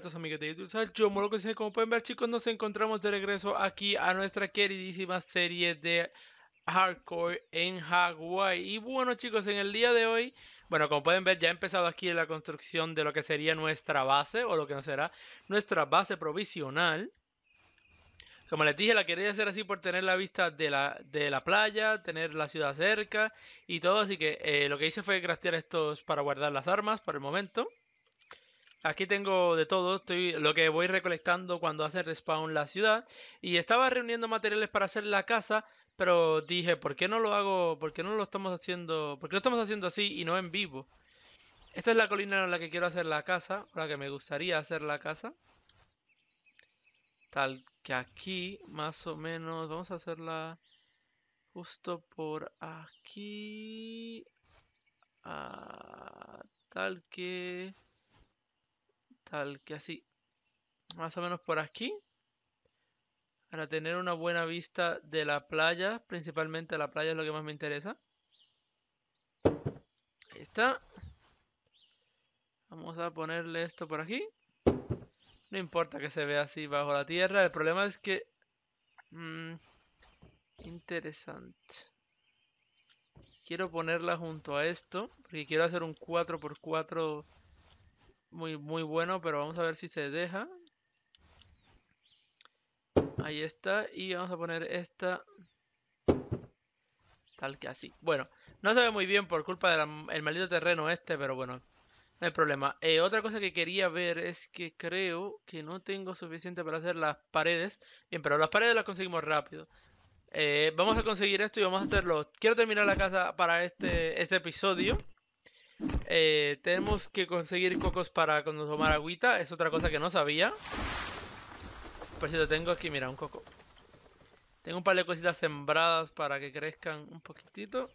gratos, amigos de YouTube. Yo, Moro, como pueden ver, chicos, nos encontramos de regreso aquí a nuestra queridísima serie de Hardcore en Hawaii. Y bueno, chicos, en el día de hoy, bueno, como pueden ver, ya he empezado aquí la construcción de lo que sería nuestra base, o lo que no será nuestra base provisional. Como les dije, la quería hacer así por tener la vista de la, de la playa, tener la ciudad cerca y todo. Así que eh, lo que hice fue craftear estos para guardar las armas por el momento. Aquí tengo de todo, estoy, lo que voy recolectando cuando hace respawn la ciudad. Y estaba reuniendo materiales para hacer la casa, pero dije, ¿por qué no lo hago? ¿Por qué no lo estamos haciendo? ¿Por lo estamos haciendo así y no en vivo? Esta es la colina en la que quiero hacer la casa, la que me gustaría hacer la casa. Tal que aquí, más o menos, vamos a hacerla justo por aquí. Ah, tal que... Tal que así. Más o menos por aquí. Para tener una buena vista de la playa. Principalmente la playa es lo que más me interesa. Ahí está. Vamos a ponerle esto por aquí. No importa que se vea así bajo la tierra. El problema es que... Mm, interesante. Quiero ponerla junto a esto. Porque quiero hacer un 4x4 muy, muy bueno, pero vamos a ver si se deja. Ahí está, y vamos a poner esta tal que así. Bueno, no se ve muy bien por culpa del maldito terreno este, pero bueno, no hay problema. Eh, otra cosa que quería ver es que creo que no tengo suficiente para hacer las paredes. Bien, pero las paredes las conseguimos rápido. Eh, vamos a conseguir esto y vamos a hacerlo. Quiero terminar la casa para este, este episodio. Eh, tenemos que conseguir cocos para cuando tomar agüita. Es otra cosa que no sabía. Por cierto, tengo aquí, mira, un coco. Tengo un par de cositas sembradas para que crezcan un poquitito.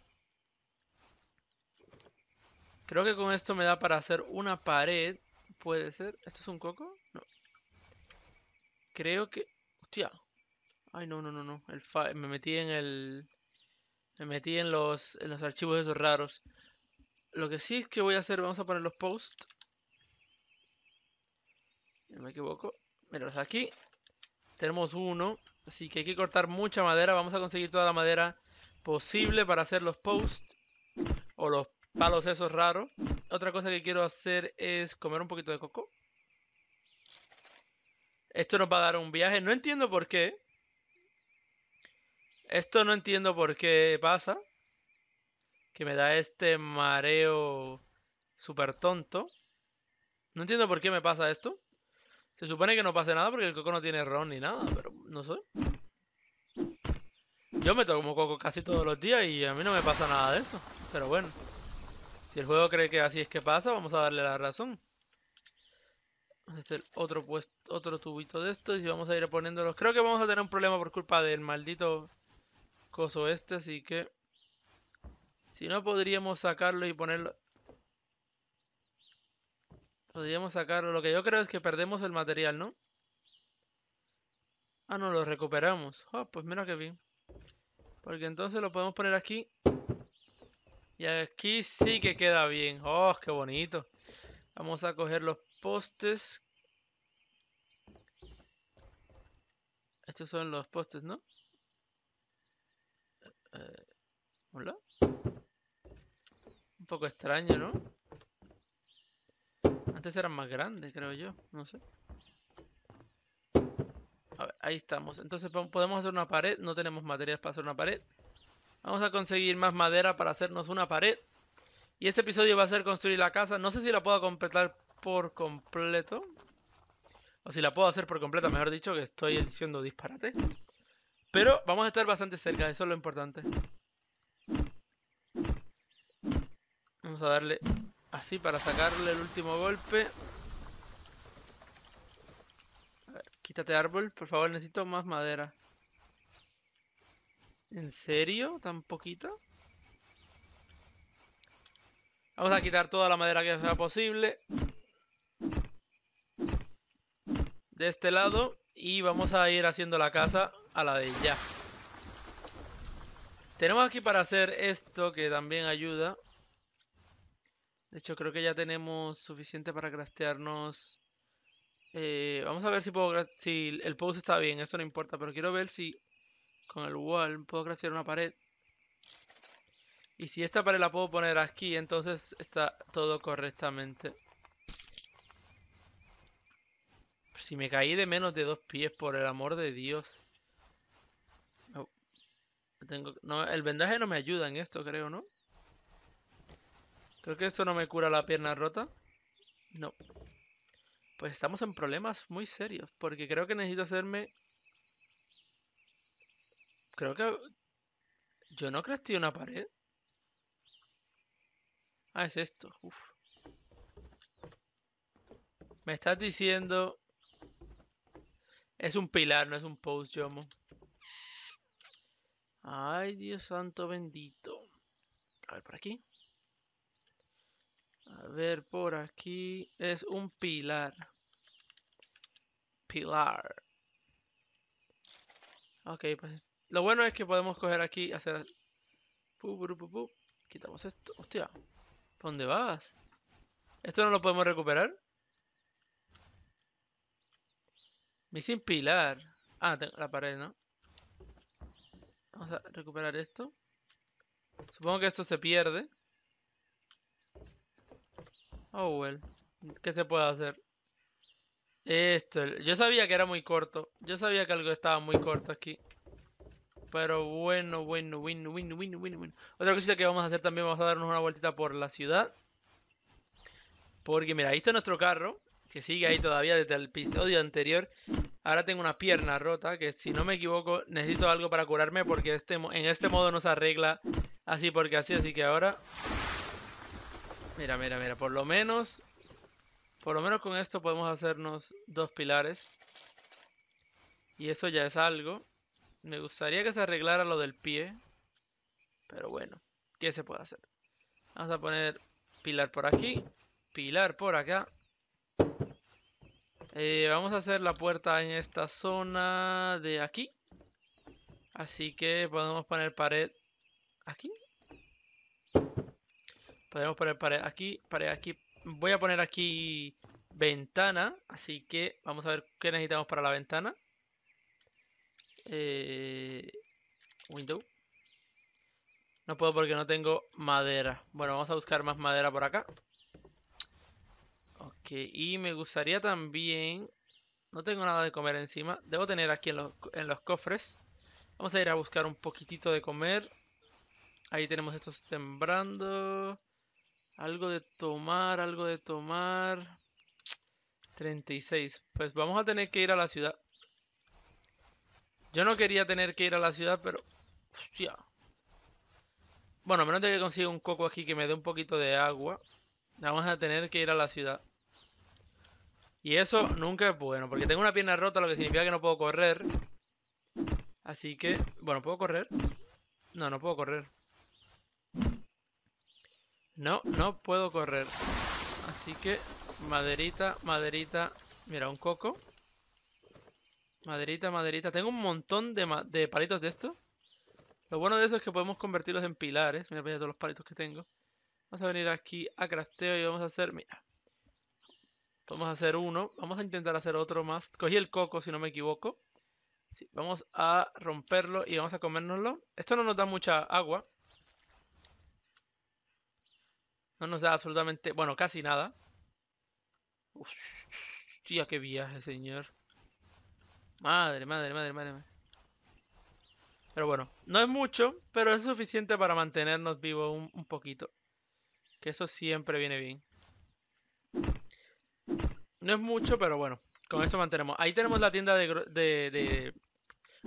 Creo que con esto me da para hacer una pared. ¿Puede ser? ¿Esto es un coco? No. Creo que... Hostia. Ay, no, no, no, no. Me metí en el... Me metí en los, en los archivos esos raros. Lo que sí es que voy a hacer, vamos a poner los posts. No me equivoco. Mira, pues aquí tenemos uno. Así que hay que cortar mucha madera. Vamos a conseguir toda la madera posible para hacer los posts. O los palos esos raros. Otra cosa que quiero hacer es comer un poquito de coco. Esto nos va a dar un viaje. No entiendo por qué. Esto no entiendo por qué pasa que me da este mareo súper tonto. No entiendo por qué me pasa esto. Se supone que no pase nada porque el coco no tiene ron ni nada, pero no sé. Yo me tomo coco casi todos los días y a mí no me pasa nada de eso. Pero bueno, si el juego cree que así es que pasa, vamos a darle la razón. Vamos a hacer otro, puesto, otro tubito de estos y vamos a ir poniéndolos. Creo que vamos a tener un problema por culpa del maldito coso este, así que si no, podríamos sacarlo y ponerlo... Podríamos sacarlo. Lo que yo creo es que perdemos el material, ¿no? Ah, no, lo recuperamos. oh, pues mira que bien. Porque entonces lo podemos poner aquí. Y aquí sí que queda bien. Oh, qué bonito. Vamos a coger los postes. Estos son los postes, ¿no? Eh, ¿Hola? poco extraño, ¿no? Antes eran más grandes, creo yo. No sé. A ver, ahí estamos. Entonces podemos hacer una pared. No tenemos materias para hacer una pared. Vamos a conseguir más madera para hacernos una pared. Y este episodio va a ser construir la casa. No sé si la puedo completar por completo. O si la puedo hacer por completa, mejor dicho, que estoy diciendo disparate. Pero vamos a estar bastante cerca, eso es lo importante. Vamos a darle así para sacarle el último golpe. A ver, quítate árbol, por favor, necesito más madera. ¿En serio? ¿Tan poquito? Vamos a quitar toda la madera que sea posible. De este lado. Y vamos a ir haciendo la casa a la de ya. Tenemos aquí para hacer esto que también ayuda. De hecho, creo que ya tenemos suficiente para craftearnos. Eh, vamos a ver si puedo si el pose está bien, eso no importa, pero quiero ver si con el wall puedo craftear una pared. Y si esta pared la puedo poner aquí, entonces está todo correctamente. Si me caí de menos de dos pies, por el amor de Dios. Oh, no, el vendaje no me ayuda en esto, creo, ¿no? Creo que esto no me cura la pierna rota. No. Pues estamos en problemas muy serios. Porque creo que necesito hacerme... Creo que... Yo no crafté una pared. Ah, es esto. Uf. Me estás diciendo... Es un pilar, no es un post, Jomo. Ay, Dios santo bendito. A ver, por aquí ver por aquí. Es un pilar. Pilar. Ok, pues lo bueno es que podemos coger aquí y hacer... Quitamos esto. Hostia. ¿Dónde vas? ¿Esto no lo podemos recuperar? Me sin pilar. Ah, tengo la pared, ¿no? Vamos a recuperar esto. Supongo que esto se pierde. Oh, well. ¿Qué se puede hacer? Esto, yo sabía que era muy corto. Yo sabía que algo estaba muy corto aquí. Pero bueno, bueno, bueno, bueno, bueno, bueno, bueno. Otra cosita que vamos a hacer también, vamos a darnos una vueltita por la ciudad. Porque mira, ahí está nuestro carro, que sigue ahí todavía desde el episodio anterior. Ahora tengo una pierna rota, que si no me equivoco, necesito algo para curarme porque este, en este modo no se arregla así porque así. Así que ahora Mira, mira, mira, por lo menos... Por lo menos con esto podemos hacernos dos pilares. Y eso ya es algo. Me gustaría que se arreglara lo del pie. Pero bueno, ¿qué se puede hacer? Vamos a poner pilar por aquí, pilar por acá. Eh, vamos a hacer la puerta en esta zona de aquí. Así que podemos poner pared aquí. Podemos poner aquí, aquí. Voy a poner aquí ventana, así que vamos a ver qué necesitamos para la ventana. Eh, window. No puedo porque no tengo madera. Bueno, vamos a buscar más madera por acá. Ok, y me gustaría también... No tengo nada de comer encima. Debo tener aquí en los, cofres. Vamos a ir a buscar un poquitito de comer. Ahí tenemos estos sembrando. Algo de tomar, algo de tomar. 36. Pues vamos a tener que ir a la ciudad. Yo no quería tener que ir a la ciudad, pero... Hostia. Bueno, a menos de que consiga un coco aquí que me dé un poquito de agua. Vamos a tener que ir a la ciudad. Y eso nunca es bueno, porque tengo una pierna rota, lo que significa que no puedo correr. Así que... Bueno, ¿puedo correr? No, no puedo correr. No, no puedo correr. Así que maderita, maderita. Mira, un coco. Maderita, maderita. Tengo un montón de, palitos de estos. Lo bueno de eso es que podemos convertirlos en pilares. Mira, mira todos los palitos que tengo. Vamos a venir aquí a crafteo y vamos a hacer... Mira. Vamos a hacer uno. Vamos a intentar hacer otro más. Cogí el coco, si no me equivoco. Sí, vamos a romperlo y vamos a comérnoslo. Esto no nos da mucha agua. No nos da absolutamente, bueno, casi nada. Uf, qué viaje, señor. Madre, madre, madre, madre. Pero bueno, no es mucho, pero es suficiente para mantenernos vivos un, poquito. Que eso siempre viene bien. No es mucho, pero bueno, con eso mantenemos. Ahí tenemos la tienda de, de, de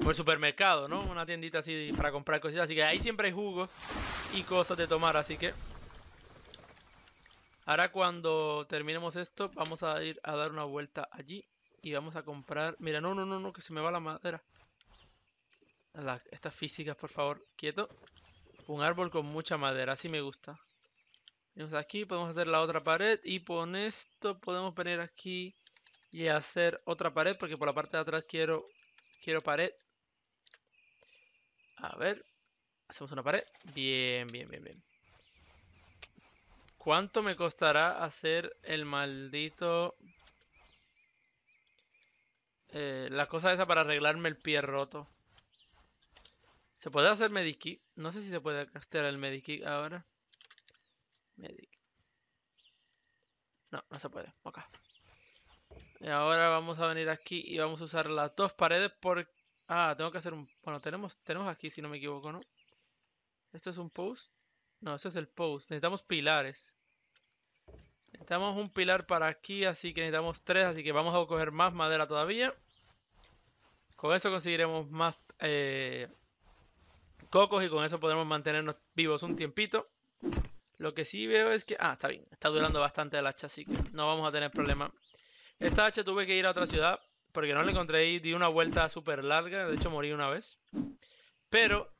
o el supermercado, ¿no? Una tiendita así para comprar cositas. Así que ahí siempre hay jugos y cosas de tomar, así que Ahora cuando terminemos esto, vamos a ir a dar una vuelta allí y vamos a comprar... Mira, no, no, no, no, que se me va la madera. Estas físicas, por favor, quieto. Un árbol con mucha madera, así me gusta. Venimos aquí, podemos hacer la otra pared y con esto podemos venir aquí y hacer otra pared porque por la parte de atrás quiero, quiero pared. A ver, hacemos una pared. Bien, bien, bien, bien. ¿Cuánto me costará hacer el maldito... Eh, la cosa esa para arreglarme el pie roto? ¿Se puede hacer Medikit? No sé si se puede castear el Medikit ahora. No, no se puede. Y ahora vamos a venir aquí y vamos a usar las dos paredes porque... Ah, tengo que hacer un... Bueno, tenemos, tenemos aquí, si no me equivoco, ¿no? Esto es un post. No, ese es el post. Necesitamos pilares. Necesitamos un pilar para aquí, así que necesitamos tres. Así que vamos a coger más madera todavía. Con eso conseguiremos más eh, cocos y con eso podremos mantenernos vivos un tiempito. Lo que sí veo es que... Ah, está bien. Está durando bastante el hacha, así que no vamos a tener problema. Esta hacha tuve que ir a otra ciudad porque no la encontré y di una vuelta súper larga. De hecho, morí una vez. Pero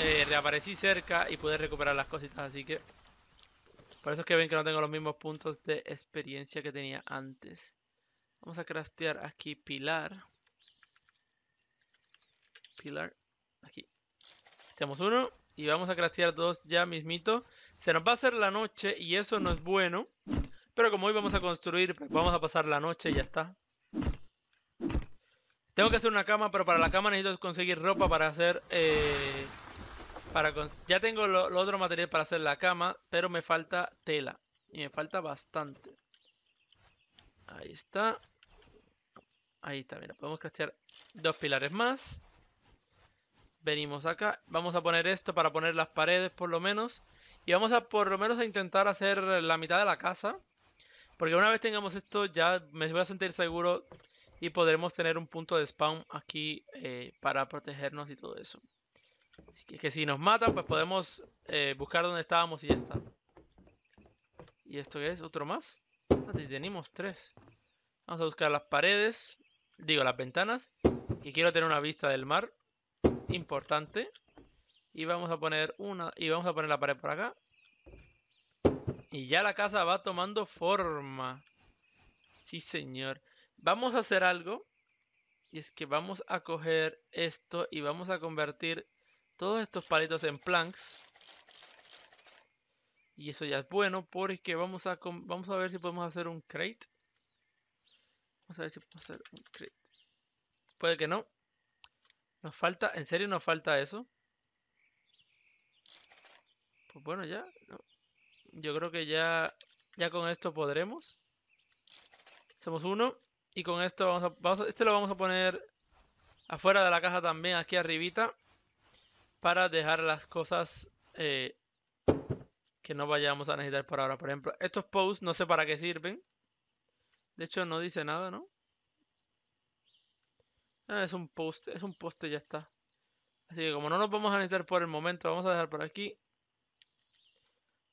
eh, reaparecí cerca y pude recuperar las cositas, así que... Por eso es que ven que no tengo los mismos puntos de experiencia que tenía antes. Vamos a craftear aquí pilar. Pilar, aquí. Tenemos uno y vamos a craftear dos ya mismito. Se nos va a hacer la noche y eso no es bueno. Pero como hoy vamos a construir, pues vamos a pasar la noche y ya está. Tengo que hacer una cama, pero para la cama necesito conseguir ropa para hacer... Eh ya tengo lo, otro material para hacer la cama, pero me falta tela. Y me falta bastante. Ahí está. Ahí está, mira, podemos castear dos pilares más. Venimos acá, vamos a poner esto para poner las paredes por lo menos. Y vamos a por lo menos a intentar hacer la mitad de la casa. Porque una vez tengamos esto ya me voy a sentir seguro y podremos tener un punto de spawn aquí eh, para protegernos y todo eso. Así que, si nos matan, pues podemos eh, buscar donde estábamos y ya está. ¿Y esto qué es? ¿Otro más? Así tenemos tres. Vamos a buscar las paredes, digo las ventanas, Y quiero tener una vista del mar importante. Y vamos a poner una y vamos a poner la pared por acá. Y ya la casa va tomando forma. Sí, señor. Vamos a hacer algo. Y es que vamos a coger esto y vamos a convertir todos estos palitos en planks. Y eso ya es bueno porque vamos a, vamos a ver si podemos hacer un crate. Vamos a ver si podemos hacer un crate. Puede que no. Nos falta, en serio nos falta eso. Pues bueno, ya. Yo creo que ya, ya con esto podremos. Hacemos uno. Y con esto vamos a, vamos este lo vamos a poner afuera de la caja también, aquí arribita para dejar las cosas eh, que no vayamos a necesitar por ahora. Por ejemplo, estos posts no sé para qué sirven. De hecho, no dice nada, ¿no? Ah, es un post, es un post y ya está. Así que como no nos vamos a necesitar por el momento, vamos a dejar por aquí.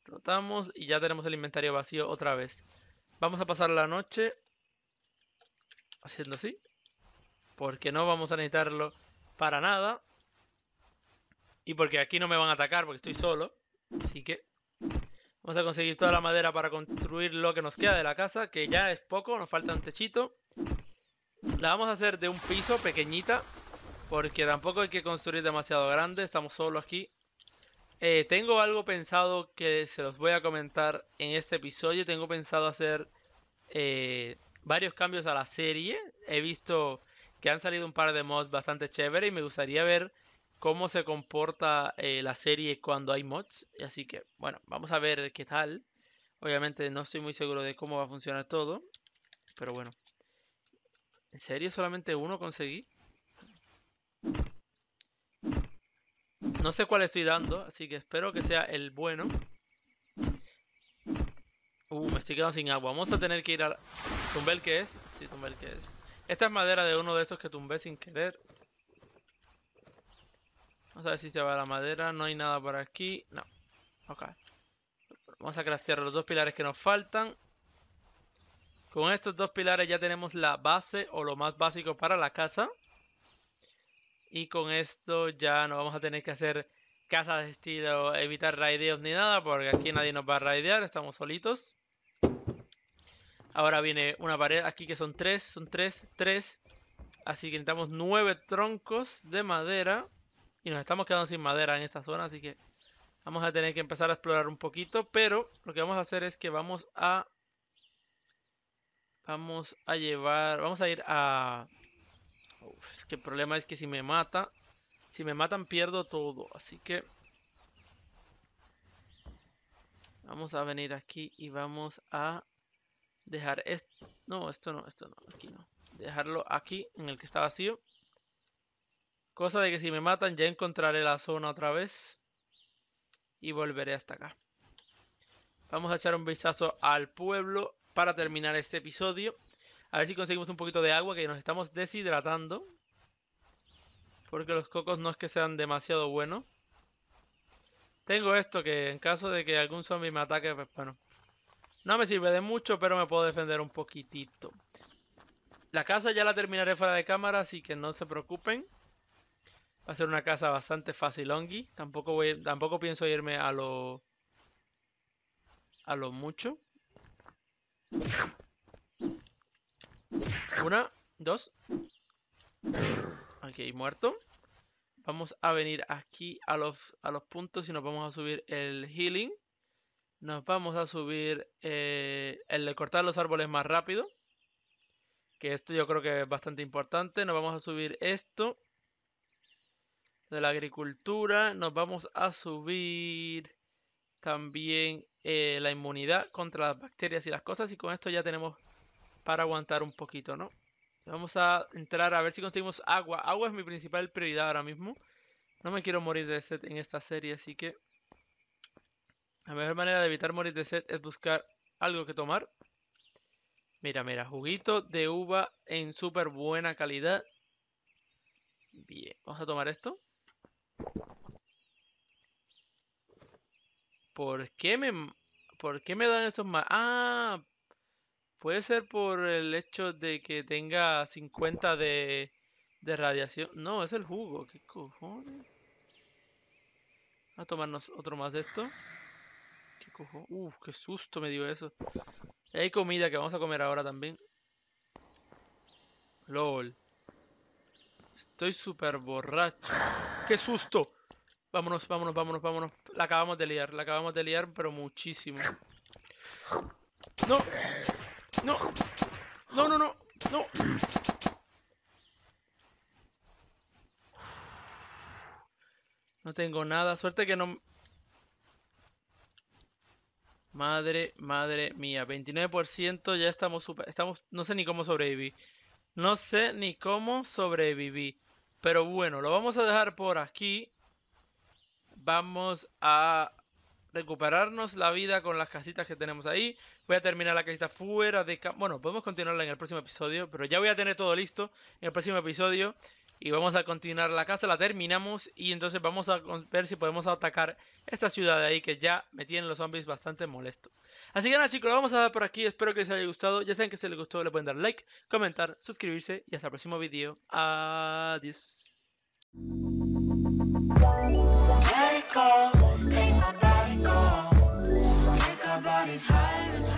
Rotamos y ya tenemos el inventario vacío otra vez. Vamos a pasar la noche haciendo así. Porque no vamos a necesitarlo para nada. Y porque aquí no me van a atacar porque estoy solo. Así que vamos a conseguir toda la madera para construir lo que nos queda de la casa, que ya es poco, nos falta un techito. La vamos a hacer de un piso, pequeñita, porque tampoco hay que construir demasiado grande, estamos solo aquí. Eh, tengo algo pensado que se los voy a comentar en este episodio. Tengo pensado hacer eh, varios cambios a la serie. He visto que han salido un par de mods bastante chévere y me gustaría ver cómo se comporta eh, la serie cuando hay mods. Así que, bueno, vamos a ver qué tal. Obviamente no estoy muy seguro de cómo va a funcionar todo. Pero bueno. ¿En serio solamente uno conseguí? No sé cuál estoy dando, así que espero que sea el bueno. Uh, me estoy quedando sin agua. Vamos a tener que ir a... ¿Tumbé el que es? Sí, tumbé el que es. Esta es madera de uno de estos que tumbé sin querer. Vamos a ver si se va la madera. No hay nada por aquí. No. Ok. Vamos a craftear los dos pilares que nos faltan. Con estos dos pilares ya tenemos la base o lo más básico para la casa. Y con esto ya no vamos a tener que hacer casa de estilo, evitar raideos ni nada, porque aquí nadie nos va a raidear, estamos solitos. Ahora viene una pared aquí que son tres, son tres, tres. Así que necesitamos nueve troncos de madera. Y nos estamos quedando sin madera en esta zona, así que vamos a tener que empezar a explorar un poquito. Pero lo que vamos a hacer es que vamos a... Vamos a llevar... Vamos a ir a... Uf, es que el problema es que si me mata... Si me matan pierdo todo, así que... Vamos a venir aquí y vamos a dejar esto. No, esto no, esto no, aquí no. Dejarlo aquí en el que está vacío. Cosa de que si me matan ya encontraré la zona otra vez. Y volveré hasta acá. Vamos a echar un vistazo al pueblo para terminar este episodio. A ver si conseguimos un poquito de agua que nos estamos deshidratando. Porque los cocos no es que sean demasiado buenos. Tengo esto que en caso de que algún zombie me ataque, pues bueno. No me sirve de mucho, pero me puedo defender un poquitito. La casa ya la terminaré fuera de cámara, así que no se preocupen. Va a ser una casa bastante fácil, Tampoco voy, tampoco pienso irme a lo a lo mucho. Una, dos. Aquí muerto. Vamos a venir aquí a los, a los puntos y nos vamos a subir el healing. Nos vamos a subir eh, el de cortar los árboles más rápido. Que esto yo creo que es bastante importante. Nos vamos a subir esto de la agricultura. Nos vamos a subir también eh, la inmunidad contra las bacterias y las cosas. Y con esto ya tenemos para aguantar un poquito, ¿no? Vamos a entrar a ver si conseguimos agua. Agua es mi principal prioridad ahora mismo. No me quiero morir de sed en esta serie, así que... La mejor manera de evitar morir de sed es buscar algo que tomar. Mira, mira, juguito de uva en súper buena calidad. Bien, vamos a tomar esto. ¿Por qué me, por qué me dan estos más? Ah, puede ser por el hecho de que tenga 50 de, de radiación. No, es el jugo. ¿Qué cojones? A tomarnos otro más de esto. ¿Qué cojones? Uf, qué susto me dio eso. Hay comida que vamos a comer ahora también. LOL. Estoy súper borracho. ¡Qué susto! Vámonos, vámonos, vámonos, vámonos. La acabamos de liar, la acabamos de liar, pero muchísimo. No. No. No, no, no. No. No tengo nada. Suerte que no... Madre, madre mía. 29% ya estamos super... Estamos... No sé ni cómo sobreviví. No sé ni cómo sobreviví. Pero bueno, lo vamos a dejar por aquí. Vamos a recuperarnos la vida con las casitas que tenemos ahí. Voy a terminar la casita fuera de... Bueno, podemos continuarla en el próximo episodio, pero ya voy a tener todo listo en el próximo episodio. Y vamos a continuar la casa, la terminamos y entonces vamos a ver si podemos atacar esta ciudad de ahí que ya me tienen los zombies bastante molesto. Así que nada chicos, lo vamos a dar por aquí, espero que les haya gustado. Ya saben que si les gustó le pueden dar like, comentar, suscribirse y hasta el próximo video. Adiós. Take a my body go. our bodies higher